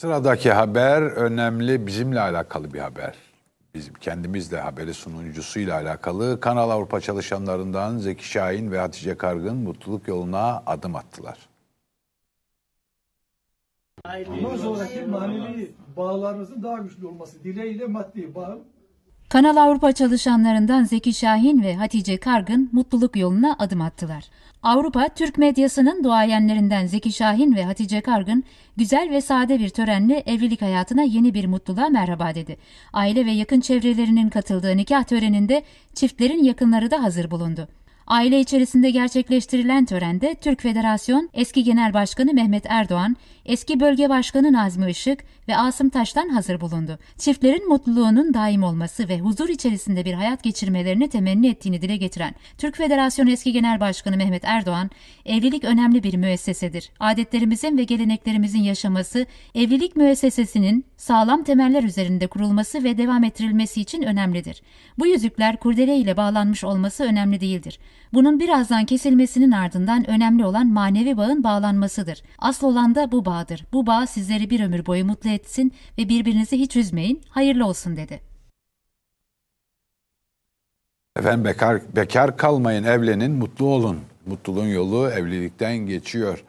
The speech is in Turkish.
Sıradaki haber önemli bizimle alakalı bir haber. Bizim de haberi sunucusuyla alakalı Kanal Avrupa çalışanlarından Zeki Şahin ve Hatice Kargın mutluluk yoluna adım attılar. Bu zoraki manevi bağlarınızın daha güçlü olması dileğiyle maddi bağım. Kanal Avrupa çalışanlarından Zeki Şahin ve Hatice Kargın mutluluk yoluna adım attılar. Avrupa Türk medyasının duayenlerinden Zeki Şahin ve Hatice Kargın güzel ve sade bir törenle evlilik hayatına yeni bir mutluluğa merhaba dedi. Aile ve yakın çevrelerinin katıldığı nikah töreninde çiftlerin yakınları da hazır bulundu. Aile içerisinde gerçekleştirilen törende Türk Federasyon eski Genel Başkanı Mehmet Erdoğan, eski Bölge Başkanı Nazmi Işık ve Asım Taş'tan hazır bulundu. Çiftlerin mutluluğunun daim olması ve huzur içerisinde bir hayat geçirmelerini temenni ettiğini dile getiren Türk Federasyon eski Genel Başkanı Mehmet Erdoğan, evlilik önemli bir müessesedir. Adetlerimizin ve geleneklerimizin yaşaması, evlilik müessesesinin sağlam temeller üzerinde kurulması ve devam ettirilmesi için önemlidir. Bu yüzükler kurdele ile bağlanmış olması önemli değildir. Bunun birazdan kesilmesinin ardından önemli olan manevi bağın bağlanmasıdır. Asıl olan da bu bağdır. Bu bağ sizleri bir ömür boyu mutlu etsin ve birbirinizi hiç üzmeyin. Hayırlı olsun dedi. Efendim bekar, bekar kalmayın, evlenin, mutlu olun. Mutluluğun yolu evlilikten geçiyor.